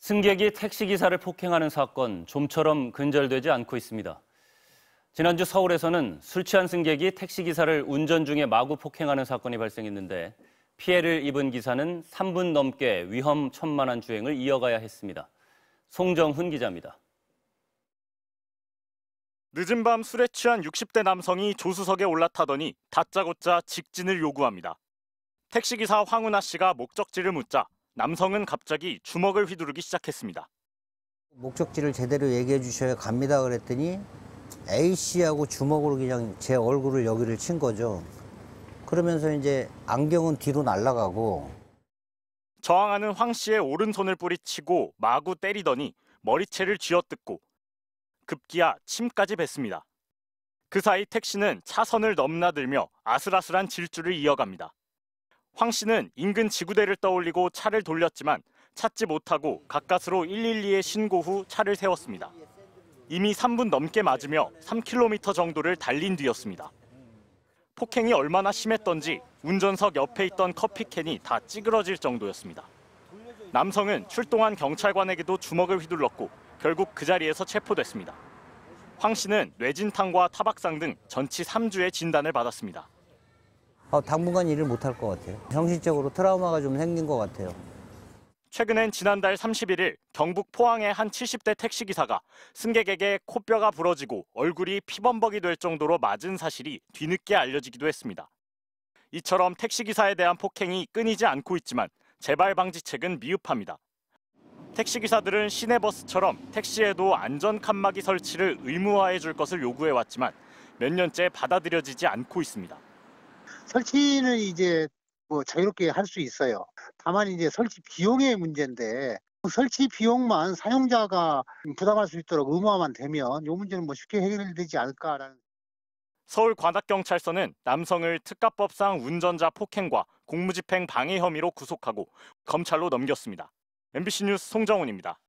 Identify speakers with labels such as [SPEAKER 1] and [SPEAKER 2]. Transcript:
[SPEAKER 1] 승객이 택시기사를 폭행하는 사건 좀처럼 근절되지 않고 있습니다. 지난주 서울에서는 술 취한 승객이 택시기사를 운전 중에 마구 폭행하는 사건이 발생했는데 피해를 입은 기사는 3분 넘게 위험 천만한 주행을 이어가야 했습니다. 송정훈 기자입니다. 늦은 밤 술에 취한 60대 남성이 조수석에 올라타더니 다짜고짜 직진을 요구합니다. 택시기사 황운하 씨가 목적지를 묻자 남성은 갑자기 주먹을 휘두르기 시작했습니다.
[SPEAKER 2] 목적지를 제대로 얘기해 주셔야 갑니다 그랬더니 A씨하고 주먹으로 그냥 제 얼굴을 여기를 친 거죠. 그러면서 이제 안경은 뒤로 날아가고
[SPEAKER 1] 저항하는 황 씨의 오른손을 뿌리치고 마구 때리더니 머리채를 쥐어뜯고 급기야 침까지 뱉습니다. 그 사이 택시는 차선을 넘나들며 아슬아슬한 질주를 이어갑니다. 황 씨는 인근 지구대를 떠올리고 차를 돌렸지만 찾지 못하고 가까스로 112에 신고 후 차를 세웠습니다. 이미 3분 넘게 맞으며 3km 정도를 달린 뒤였습니다. 폭행이 얼마나 심했던지 운전석 옆에 있던 커피캔이 다 찌그러질 정도였습니다. 남성은 출동한 경찰관에게도 주먹을 휘둘렀고 결국 그 자리에서 체포됐습니다. 황 씨는 뇌진탕과 타박상 등 전치 3주의 진단을 받았습니다.
[SPEAKER 2] 아, 당분간 일을 못할 것 같아요. 정신적으로 트라우마가 좀 생긴 것 같아요.
[SPEAKER 1] 최근엔 지난달 31일 경북 포항의 한 70대 택시기사가 승객에게 코뼈가 부러지고 얼굴이 피범벅이 될 정도로 맞은 사실이 뒤늦게 알려지기도 했습니다. 이처럼 택시기사에 대한 폭행이 끊이지 않고 있지만 재발 방지책은 미흡합니다. 택시기사들은 시내버스처럼 택시에도 안전 칸막이 설치를 의무화해 줄 것을 요구해 왔지만 몇 년째 받아들여지지 않고 있습니다.
[SPEAKER 3] 설치는 이제 뭐 자유롭게 할 수 있어요. 다만 이제 설치 비용의 문제인데 설치 비용만 사용자가 부담할 수 있도록 의무화만 되면 이 문제는 뭐 쉽게 해결되지 않을까라는.
[SPEAKER 1] 서울 관악경찰서는 남성을 특가법상 운전자 폭행과 공무집행 방해 혐의로 구속하고 검찰로 넘겼습니다. MBC 뉴스 송정훈입니다.